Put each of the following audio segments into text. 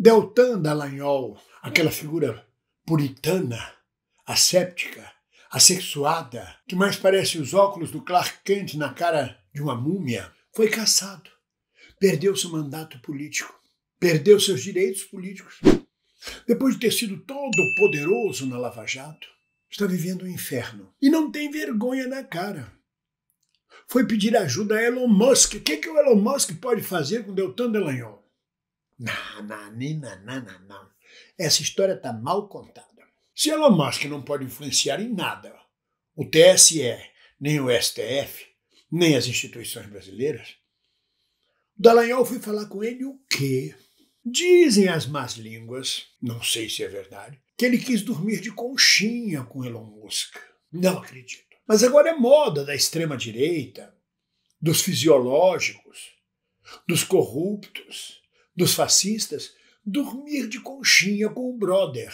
Deltan Dallagnol, aquela figura puritana, asséptica, assexuada, que mais parece os óculos do Clark Kent na cara de uma múmia, foi caçado. Perdeu seu mandato político, perdeu seus direitos políticos. Depois de ter sido todo poderoso na Lava Jato, está vivendo um inferno e não tem vergonha na cara. Foi pedir ajuda a Elon Musk. O que, é que o Elon Musk pode fazer com Deltan Dallagnol? Não, não, nem, não, não, não, não. Essa história está mal contada. Se Elon Musk não pode influenciar em nada o TSE, nem o STF, nem as instituições brasileiras, o Dallagnol foi falar com ele o quê? Dizem as más línguas, não sei se é verdade, que ele quis dormir de conchinha com Elon Musk. Não acredito. Mas agora é moda da extrema-direita, dos fisiológicos, dos corruptos, dos fascistas dormir de conchinha com o brother.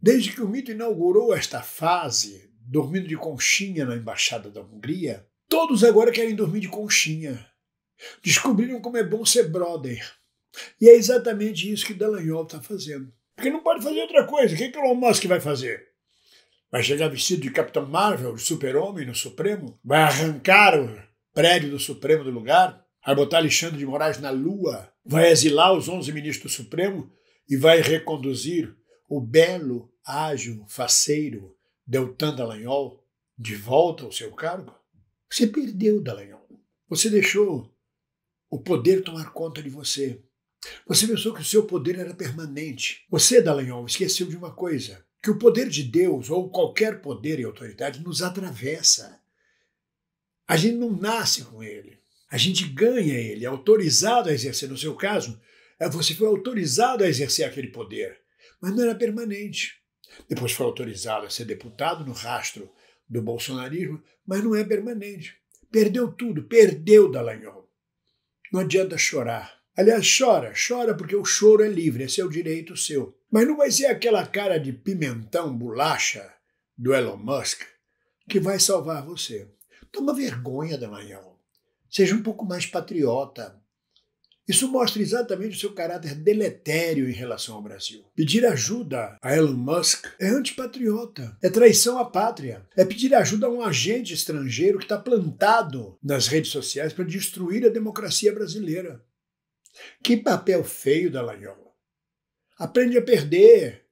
Desde que o mito inaugurou esta fase, dormindo de conchinha na embaixada da Hungria, todos agora querem dormir de conchinha. Descobriram como é bom ser brother. E é exatamente isso que Dallagnol está fazendo. Porque não pode fazer outra coisa. O que, é que o Elon Musk vai fazer? Vai chegar vestido de Capitão Marvel, de Super-Homem no Supremo? Vai arrancar o prédio do Supremo do lugar? vai botar Alexandre de Moraes na lua, vai exilar os 11 ministros do Supremo e vai reconduzir o belo, ágil, faceiro Deltan Dallagnol de volta ao seu cargo? Você perdeu Dallagnol. Você deixou o poder tomar conta de você. Você pensou que o seu poder era permanente. Você, Dallagnol, esqueceu de uma coisa: que o poder de Deus ou qualquer poder e autoridade nos atravessa. A gente não nasce com ele. A gente ganha ele, é autorizado a exercer. No seu caso, é, você foi autorizado a exercer aquele poder, mas não era permanente. Depois foi autorizado a ser deputado no rastro do bolsonarismo, mas não é permanente. Perdeu tudo, perdeu Dallagnol. Não adianta chorar. Aliás, chora, chora porque o choro é livre, esse é o direito seu. Mas não vai ser aquela cara de pimentão, bolacha do Elon Musk que vai salvar você. Toma vergonha, Dallagnol. Seja um pouco mais patriota. Isso mostra exatamente o seu caráter deletério em relação ao Brasil. Pedir ajuda a Elon Musk é antipatriota, é traição à pátria, é pedir ajuda a um agente estrangeiro que está plantado nas redes sociais para destruir a democracia brasileira. Que papel feio da Lanhola. Aprende a perder.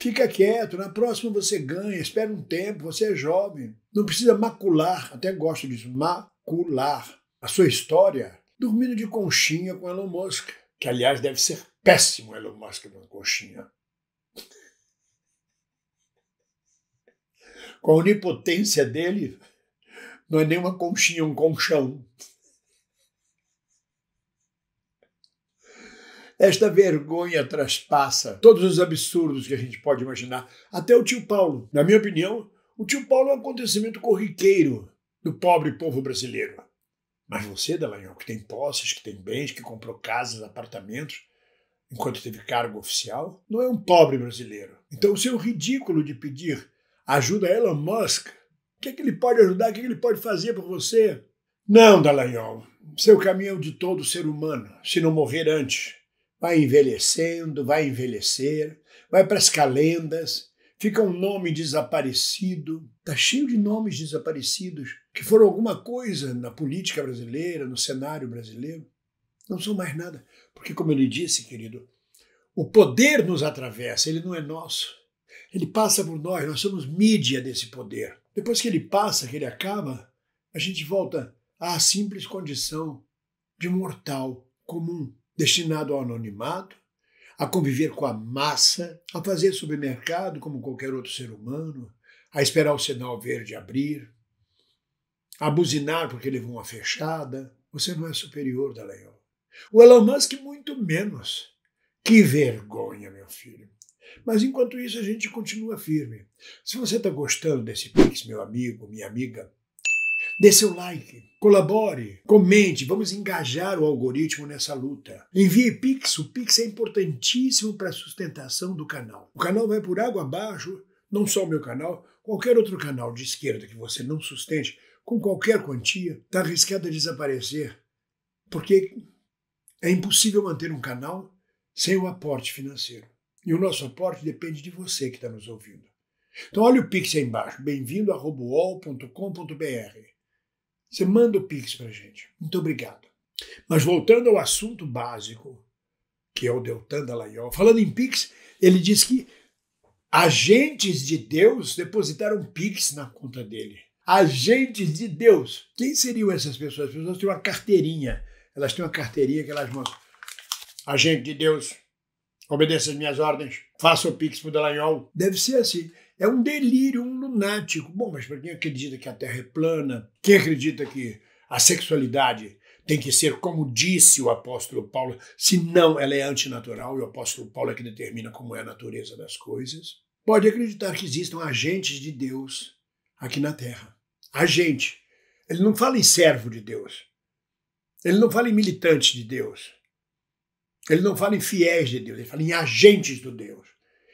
Fica quieto, na próxima você ganha, espera um tempo, você é jovem. Não precisa macular, até gosto disso, macular a sua história dormindo de conchinha com Elon Musk, que aliás deve ser péssimo Elon Musk numa conchinha. Com a onipotência dele, não é nem uma conchinha, é um conchão. Esta vergonha traspassa todos os absurdos que a gente pode imaginar, até o tio Paulo. Na minha opinião, o tio Paulo é um acontecimento corriqueiro do pobre povo brasileiro. Mas você, Dallagnol, que tem posses, que tem bens, que comprou casas, apartamentos, enquanto teve cargo oficial, não é um pobre brasileiro. Então o seu ridículo de pedir ajuda a Elon Musk, o que, é que ele pode ajudar, o que, é que ele pode fazer por você? Não, Dallagnol, seu caminho é o de todo ser humano, se não morrer antes. Vai envelhecendo, vai envelhecer, vai para as calendas, fica um nome desaparecido, está cheio de nomes desaparecidos que foram alguma coisa na política brasileira, no cenário brasileiro. Não são mais nada, porque, como eu lhe disse, querido, o poder nos atravessa, ele não é nosso. Ele passa por nós, nós somos mídia desse poder. Depois que ele passa, que ele acaba, a gente volta à simples condição de mortal comum, destinado ao anonimato, a conviver com a massa, a fazer supermercado como qualquer outro ser humano, a esperar o sinal verde abrir, a buzinar porque levou uma fechada. Você não é superior, Dallagnol. O Elon Musk, muito menos. Que vergonha, meu filho. Mas enquanto isso, a gente continua firme. Se você está gostando desse Pix, meu amigo, minha amiga, Dê seu like, colabore, comente, vamos engajar o algoritmo nessa luta. Envie Pix, o Pix é importantíssimo para a sustentação do canal. O canal vai por água abaixo, não só o meu canal, qualquer outro canal de esquerda que você não sustente com qualquer quantia, está arriscado a desaparecer, porque é impossível manter um canal sem o aporte financeiro. E o nosso aporte depende de você que está nos ouvindo. Então olha o Pix aí embaixo, bem-vindo a robool.com.br. Você manda o Pix para gente. Muito obrigado. Mas voltando ao assunto básico, que é o Deltan Dallaiol, falando em Pix, ele diz que agentes de Deus depositaram Pix na conta dele. Agentes de Deus. Quem seriam essas pessoas? As pessoas têm uma carteirinha. Elas têm uma carteirinha que elas mostram. Agente de Deus, obedeça as minhas ordens, faça o Pix pro Dallaiol. Deve ser assim é um delírio, um lunático. Bom, mas para quem acredita que a Terra é plana, quem acredita que a sexualidade tem que ser, como disse o apóstolo Paulo, senão ela é antinatural, e o apóstolo Paulo é que determina como é a natureza das coisas, pode acreditar que existam agentes de Deus aqui na Terra. Agente. Ele não fala em servo de Deus. Ele não fala em militante de Deus. Ele não fala em fiéis de Deus, ele fala em agentes do Deus.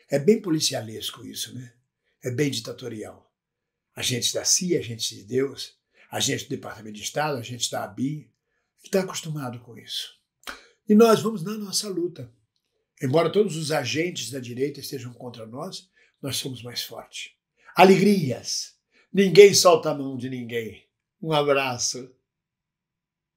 É bem policialesco isso, né? é bem ditatorial. Agentes da CIA, agentes de Deus, agentes do Departamento de Estado, agentes da ABI, está acostumado com isso. E nós vamos na nossa luta. Embora todos os agentes da direita estejam contra nós, nós somos mais fortes. Alegrias! Ninguém solta a mão de ninguém. Um abraço.